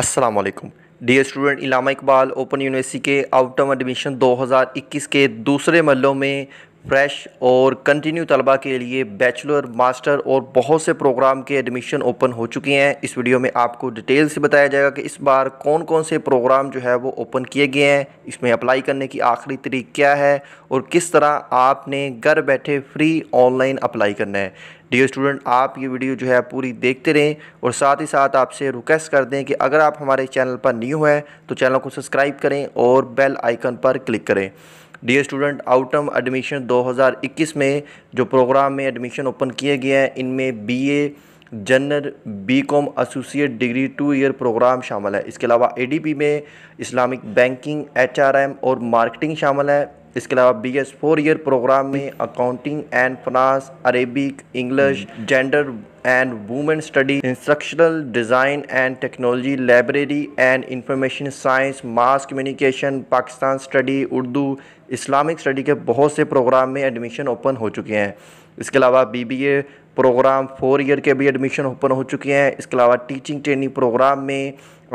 अस्सलाम वालेकुम dear student Allama Iqbal open university के आउटम एडमिशन 2021 के दूसरे मरलों में फ्रेश और कंटिन्यू तलबा के लिए बैचलर मास्टर और बहुत से प्रोग्राम के एडमिशन ओपन हो चुके हैं इस वीडियो में आपको डिटेल से बताया जाएगा कि इस बार कौन कौन से प्रोग्राम जो है वो ओपन किए गए हैं इसमें अप्लाई करने की आखिरी तरीक क्या है और किस तरह आपने घर बैठे फ्री ऑनलाइन अप्लाई करना है डियर स्टूडेंट आप ये वीडियो जो है पूरी देखते रहें और साथ ही साथ आपसे रिक्वेस्ट कर दें कि अगर आप हमारे चैनल पर न्यू हैं तो चैनल को सब्सक्राइब करें और बेल आइकन पर क्लिक करें डी स्टूडेंट आउटम एडमिशन 2021 में जो प्रोग्राम में एडमिशन ओपन किए गए हैं इनमें BA general B com associate degree two year program शामिल है इसके अलावा एडीपी में इस्लामिक बैंकिंग एचआरएम और मार्केटिंग शामिल है इसके अलावा B S four year program में accounting and finance Arabic English gender and women study instructional design and technology library and information science mass communication Pakistan study Urdu Islamic study के बहुत से programme में एडमिशन ओपन हो चुके हैं इसके अलावा B B A program four year के भी एडमिशन ओपन हो चुके हैं इसके अलावा टीचिंग ट्रेनिंग प्रोग्राम में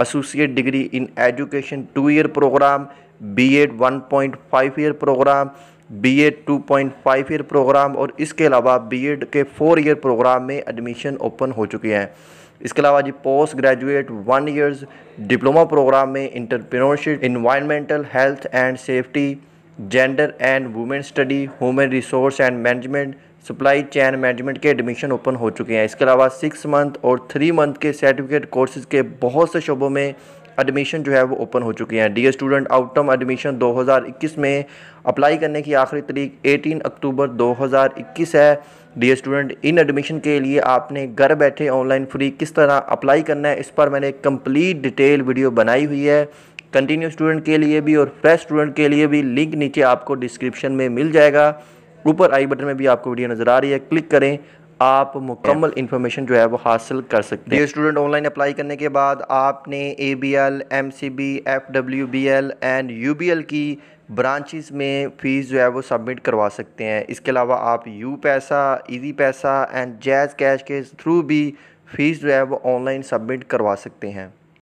associate degree in education two year program B Ed one point five year program B Ed two point five year program और इसके अलावा बी एड के फोर ईयर प्रोग्राम में एडमिशन ओपन हो चुके हैं इसके अलावा जी post graduate one years diploma program में entrepreneurship environmental health and safety gender and women study human resource and management supply chain management के एडमिशन ओपन हो चुके हैं इसके अलावा सिक्स मंथ और थ्री मंथ के सर्टिफिकेट कोर्सेज़ के बहुत से शोबों में एडमिशन जो है वो ओपन हो चुके हैं डी स्टूडेंट आउटकम एडमिशन 2021 में अप्लाई करने की आखिरी तरीक 18 अक्टूबर 2021 है डी स्टूडेंट इन एडमिशन के लिए आपने घर बैठे ऑनलाइन फ्री किस तरह अप्लाई करना है इस पर मैंने कंप्लीट डिटेल वीडियो बनाई हुई है कंटिन्यू स्टूडेंट के लिए भी और फ्रेश स्टूडेंट के लिए भी लिंक नीचे आपको डिस्क्रिप्शन में मिल जाएगा ऊपर आई बटन में भी आपको वीडियो नज़र आ रही है क्लिक करें आप मुकम्मल इन्फॉर्मेशन जो है वो हासिल कर सकते हैं ये स्टूडेंट ऑनलाइन अप्लाई करने के बाद आपने A B L M C B F W B L and U B L की ब्रांचेस में फ़ीस जो है वो सबमिट करवा सकते हैं इसके अलावा आप U Paisa easy e Paisa and jazz cash के थ्रू भी फ़ीस जो है वो ऑनलाइन सबमिट करवा सकते हैं